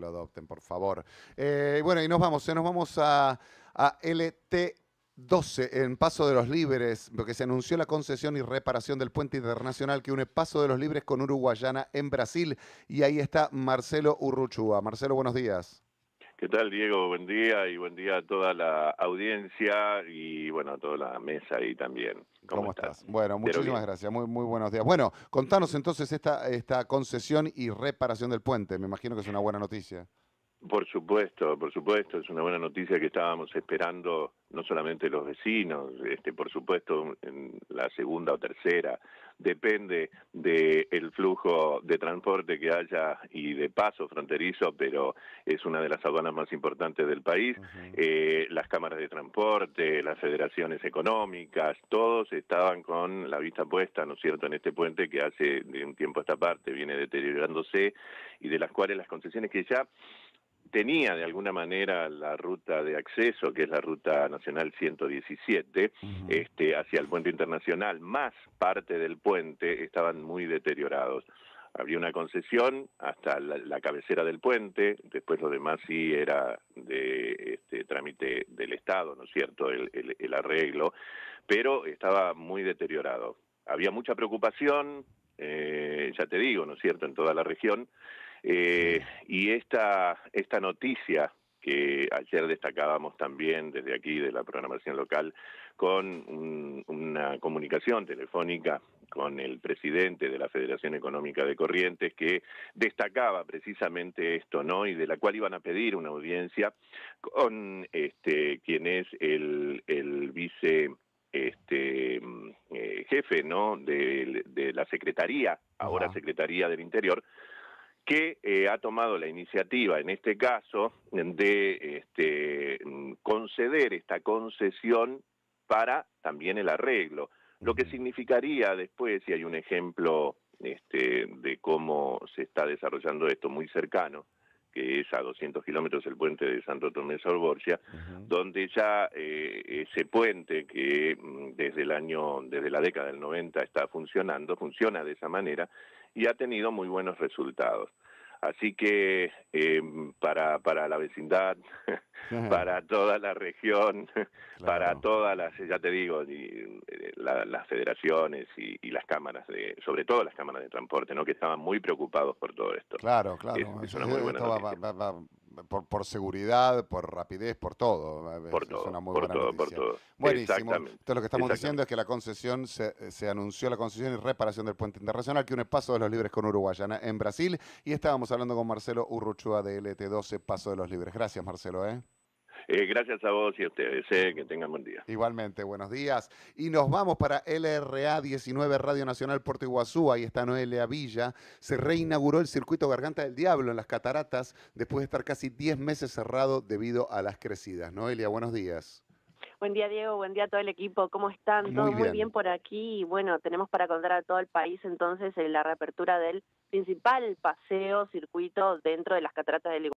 lo adopten, por favor. Eh, bueno, y nos vamos, eh, nos vamos a, a LT. 12 en Paso de los Libres, porque se anunció la concesión y reparación del puente internacional que une Paso de los Libres con Uruguayana en Brasil. Y ahí está Marcelo Urruchúa. Marcelo, buenos días. ¿Qué tal, Diego? Buen día y buen día a toda la audiencia y bueno, a toda la mesa ahí también. ¿Cómo, estás? Bueno, muchísimas gracias. Muy, muy buenos días. Bueno, contanos entonces esta, esta concesión y reparación del puente. Me imagino que es una buena noticia. Por supuesto, por supuesto, es una buena noticia que estábamos esperando no solamente los vecinos, este, por supuesto en la segunda o tercera, depende del flujo de transporte que haya y de paso fronterizo, pero es una de las aduanas más importantes del país, eh, las cámaras de transporte, las federaciones económicas, todos estaban con la vista puesta, ¿no es cierto?, en este puente que hace de un tiempo a esta parte viene deteriorándose y de las cuales las concesiones que ya tenía de alguna manera la ruta de acceso, que es la ruta nacional 117, este, hacia el puente internacional, más parte del puente, estaban muy deteriorados. Había una concesión hasta la, cabecera del puente, después lo demás sí era de este, trámite del Estado, ¿no es cierto?, el, arreglo, pero estaba muy deteriorado. Había mucha preocupación, eh, ya te digo, ¿no es cierto?, en toda la región, eh, y esta, esta noticia que ayer destacábamos también desde aquí, de la programación local, con una comunicación telefónica con el presidente de la Federación Económica de Corrientes, que destacaba precisamente esto, ¿no? Y de la cual iban a pedir una audiencia con este, quien es el, el vice este mm, eh, jefe no de, la secretaría ahora secretaría del interior que eh, ha tomado la iniciativa, en este caso, de este, conceder esta concesión para también el arreglo. Lo que significaría después, si hay un ejemplo este, de cómo se está desarrollando esto muy cercano, que es a 200 kilómetros el puente de Santo Tomé Sorborgia, donde ya eh, ese puente que mm, desde el año, desde la década del 90 está funcionando, funciona de esa manera y ha tenido muy buenos resultados. Así que em, para, para la vecindad, para toda la región, para todas las, ya te digo, eh, las federaciones y, las cámaras, de, sobre todo las cámaras de transporte, ¿no? que estaban muy preocupados por todo esto. Claro, claro. eso es muy por, por, seguridad, por rapidez, por todo. Eh, por todo, por todo, Buenísimo. Entonces lo que estamos diciendo es que la concesión, eh, se, anunció la concesión y reparación del puente internacional que une Paso de los Libres con Uruguayana en Brasil. Y estábamos hablando con Marcelo Urruchua de LT12, Paso de los Libres. Gracias, Marcelo. ¿eh? Eh, gracias a vos y a ustedes. Eh, que tengan buen día. Igualmente, buenos días. Y nos vamos para LRA 19, Radio Nacional Puerto Iguazú. Ahí está Noelia Villa. Se reinauguró el circuito Garganta del Diablo en las cataratas después de estar casi 10 meses cerrado debido a las crecidas. Noelia, buenos días. Buen día, Diego. Buen día a todo el equipo. ¿Cómo están? Todo muy bien por aquí. bueno, tenemos para contar a todo el país entonces eh, la reapertura del principal paseo, circuito dentro de las cataratas del